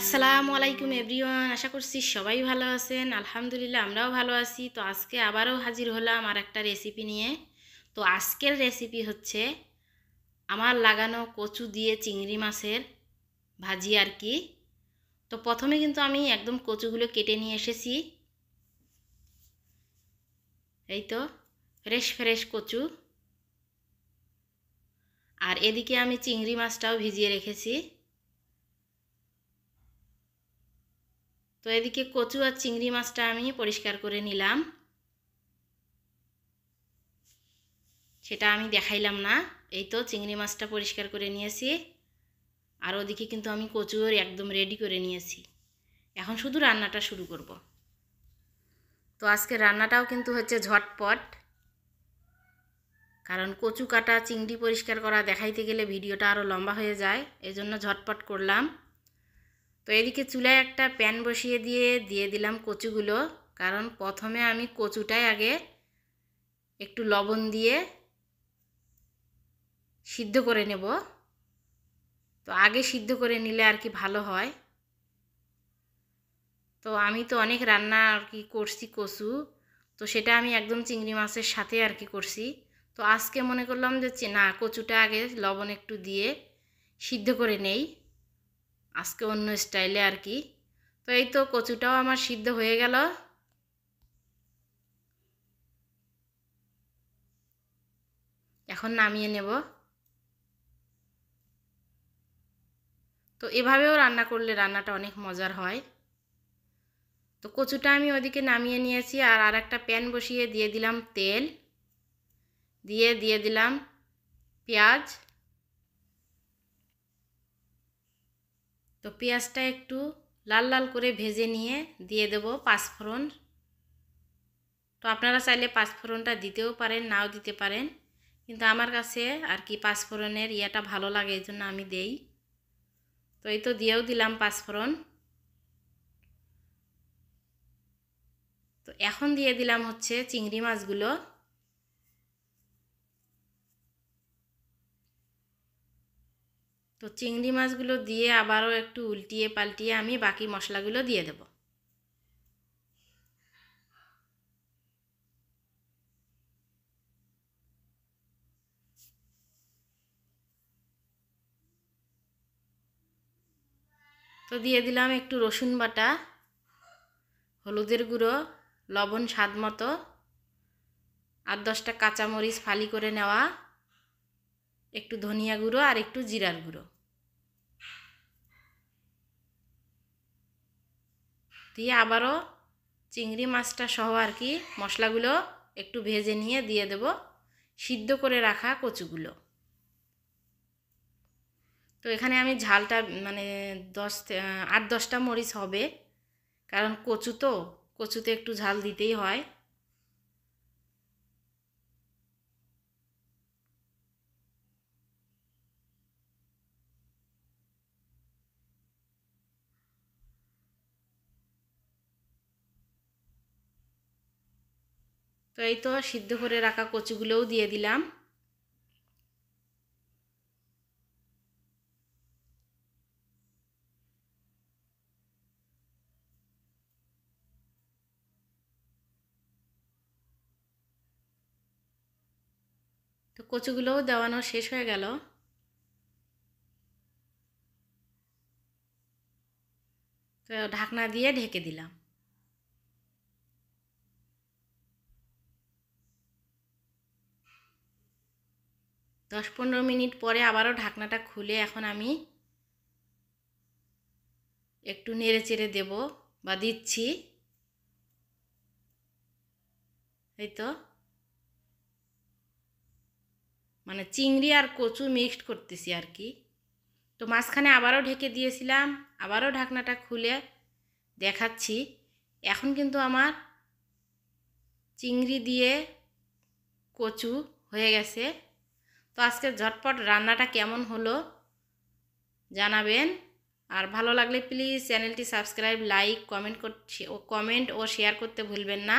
আসসালামু আলাইকুম এভরিওয়ান আশা করছি সবাই ভালো আছেন আলহামদুলিল্লাহ আমরাও ভালো আছি তো আজকে আবারও হাজির হলাম আর একটা রেসিপি নিয়ে তো আজকের রেসিপি হচ্ছে আমার লাগানো কচু দিয়ে চিংড়ি মাছের ভাজি আর কি তো প্রথমে কিন্তু আমি একদম কচুগুলো কেটে নিয়ে এসেছি এই তো ফ্রেশ ফ্রেশ কচু আর এদিকে আমি চিংড়ি মাছটাও ভিজিয়ে রেখেছি তো এদিকে কচু আর চিংড়ি মাছটা আমি পরিষ্কার করে নিলাম সেটা আমি দেখাইলাম না এই তো চিংড়ি মাছটা পরিষ্কার করে নিয়েছি আর ওদিকে কিন্তু আমি কচুর একদম রেডি করে নিয়েছি এখন শুধু রান্নাটা শুরু করব তো আজকে রান্নাটাও কিন্তু হচ্ছে ঝটপট কারণ কচু কাটা চিংড়ি পরিষ্কার করা দেখাইতে গেলে ভিডিওটা আরও লম্বা হয়ে যায় এজন্য ঝটপট করলাম তো এদিকে চুলায় একটা প্যান বসিয়ে দিয়ে দিয়ে দিলাম কচুগুলো কারণ প্রথমে আমি কচুটাই আগে একটু লবণ দিয়ে সিদ্ধ করে নেব তো আগে সিদ্ধ করে নিলে আর কি ভালো হয় তো আমি তো অনেক রান্না আর কি করছি কচু তো সেটা আমি একদম চিংড়ি মাছের সাথে আর কি করছি তো আজকে মনে করলাম যে না কচুটা আগে লবণ একটু দিয়ে সিদ্ধ করে নেই আজকে অন্য স্টাইলে আর কি তো এই তো কচুটাও আমার সিদ্ধ হয়ে গেল এখন নামিয়ে নেব তো এভাবেও রান্না করলে রান্নাটা অনেক মজার হয় তো কচুটা আমি ওদিকে নামিয়ে নিয়েছি আর আর একটা প্যান বসিয়ে দিয়ে দিলাম তেল দিয়ে দিয়ে দিলাম পেঁয়াজ তো পেঁয়াজটা একটু লাল লাল করে ভেজে নিয়ে দিয়ে দেব পাঁচফোড়ন তো আপনারা চাইলে পাঁচফোড়নটা দিতেও পারেন নাও দিতে পারেন কিন্তু আমার কাছে আর কি পাঁচফোড়নের ইয়াটা ভালো লাগে এই জন্য আমি দেই তো এই তো দিয়েও দিলাম পাঁচফোড়ন তো এখন দিয়ে দিলাম হচ্ছে চিংড়ি মাছগুলো তো চিংড়ি মাছগুলো দিয়ে আবারও একটু উল্টিয়ে পাল্টিয়ে আমি বাকি মশলাগুলো দিয়ে দেব তো দিয়ে দিলাম একটু রসুন বাটা হলুদের গুঁড়ো লবণ স্বাদ মতো আর দশটা কাঁচামরিচ ফালি করে নেওয়া একটু ধনিয়া গুঁড়ো আর একটু জিরার গুঁড়ো দিয়ে আবারও চিংড়ি মাছটা সহ আর কি মশলাগুলো একটু ভেজে নিয়ে দিয়ে দেব সিদ্ধ করে রাখা কচুগুলো তো এখানে আমি ঝালটা মানে দশ আট দশটা মরিচ হবে কারণ কচু তো কচুতে একটু ঝাল দিতেই হয় তো এই তো সিদ্ধ করে রাখা কচুগুলোও দিয়ে দিলাম তো কচুগুলোও দেওয়ানো শেষ হয়ে গেল তো ঢাকনা দিয়ে ঢেকে দিলাম দশ পনেরো মিনিট পরে আবারও ঢাকনাটা খুলে এখন আমি একটু নেড়ে চেড়ে দেবো বা দিচ্ছি এই তো মানে চিংড়ি আর কচু মিক্সড করতেছি আর কি তো মাঝখানে আবারও ঢেকে দিয়েছিলাম আবারও ঢাকনাটা খুলে দেখাচ্ছি এখন কিন্তু আমার চিংড়ি দিয়ে কচু হয়ে গেছে তো আজকের ঝটপট রান্নাটা কেমন হলো জানাবেন আর ভালো লাগলে প্লিজ চ্যানেলটি সাবস্ক্রাইব লাইক কমেন্ট কমেন্ট ও শেয়ার করতে ভুলবেন না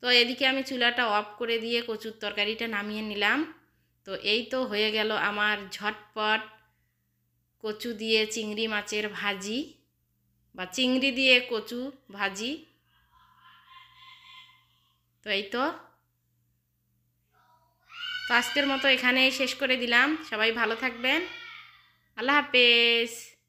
তো এদিকে আমি চুলাটা অফ করে দিয়ে কচুর তরকারিটা নামিয়ে নিলাম তো এই তো হয়ে গেল আমার ঝটপট কচু দিয়ে চিংড়ি মাছের ভাজি বা চিংড়ি দিয়ে কচু ভাজি তো এই তো তো আজকের মতো এখানেই শেষ করে দিলাম সবাই ভালো থাকবেন আল্লাহ হাফেজ